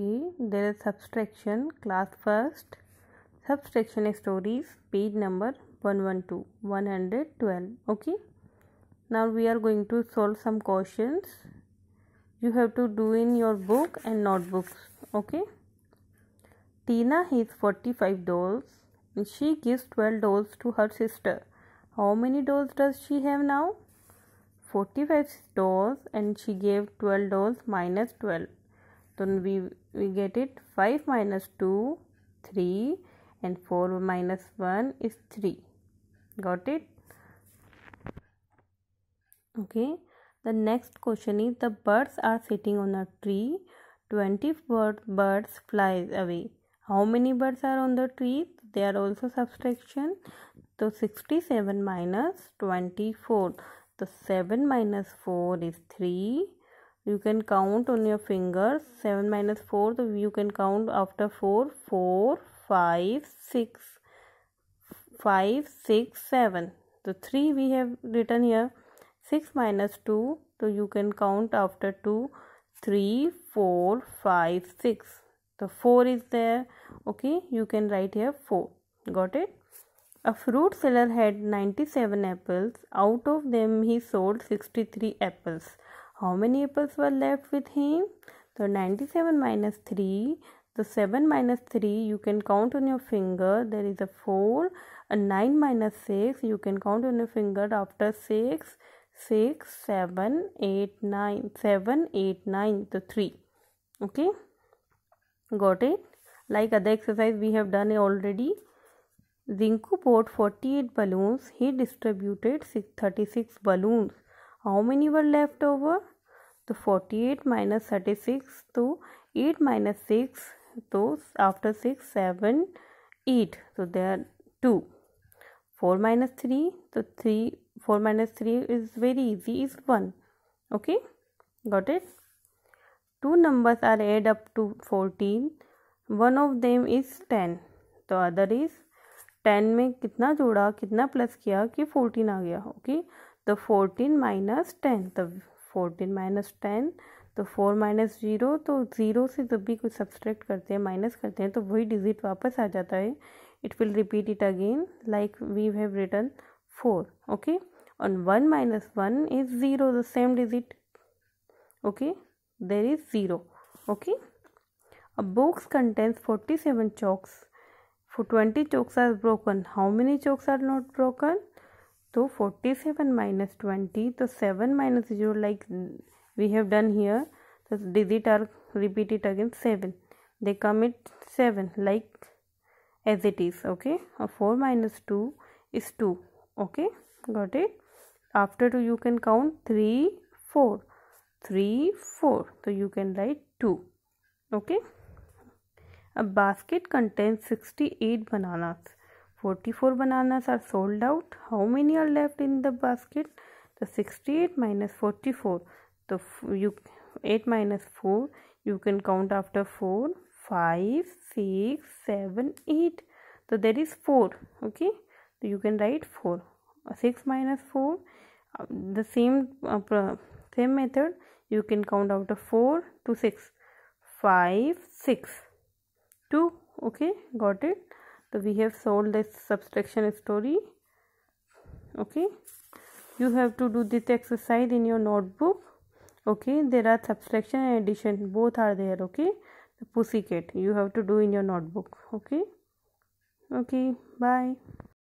Okay, there is subtraction class first. Subtraction stories page number 112 112. Okay, now we are going to solve some questions you have to do in your book and notebooks. Okay, Tina has 45 dolls and she gives 12 dolls to her sister. How many dolls does she have now? 45 dolls and she gave 12 dolls minus 12 then we we get it 5 minus 2 3 and 4 minus 1 is 3 got it okay the next question is the birds are sitting on a tree 20 birds flies away how many birds are on the tree they are also subtraction so 67 minus 24 so 7 minus 4 is 3 you can count on your fingers 7 minus 4 so you can count after 4 4 5 6 5 6 7 so 3 we have written here 6 minus 2 so you can count after 2 3 4 5 6 so 4 is there okay you can write here 4 got it a fruit seller had 97 apples out of them he sold 63 apples how many apples were left with him? So 97 minus 3. So 7 minus 3 you can count on your finger. There is a 4. A 9 minus 6 you can count on your finger after 6. 6, 7, 8, 9. 7, 8, 9. So 3. Okay. Got it? Like other exercise we have done already. Zinku bought 48 balloons. He distributed 36 balloons. How many were left over तो eight minus thirty six तो eight minus six तो after six seven eight तो they are two four minus three तो three four minus three is very easy is one okay got it two numbers are add up to fourteen one of them is ten तो other is ten में कितना जोड़ा कितना plus किया कि fourteen आ गया ओके okay? तो फोर्टीन माइनस टेन तो फोर्टीन माइनस टेन तो फोर माइनस ज़ीरो तो ज़ीरो से जब भी कुछ सब्सट्रैक्ट करते हैं माइनस करते हैं तो वही डिजिट वापस आ जाता है it will repeat it again like we have return four okay और one minus one is zero the same digit okay there is zero okay a box contains forty seven chalks twenty chalks are broken how many chalks are not broken So 47 minus 20, the 7 minus 0 like we have done here, the digit are repeat it again 7. They come 7 like as it is, okay. A 4 minus 2 is 2, okay. Got it? After 2 you can count 3, 4. 3, 4. So you can write 2, okay. A basket contains 68 bananas. 44 bananas are sold out. How many are left in the basket? The 68 minus 44. The you 8 minus 4. You can count after 4, 5, 6, 7, 8. So there is 4. Okay. So you can write 4. 6 minus 4. Um, the same uh, same method. You can count after 4 to 6. 5, 6. 2. Okay. Got it so we have solved this subtraction story okay you have to do this exercise in your notebook okay there are subtraction and addition both are there okay the pussycat you have to do in your notebook okay okay bye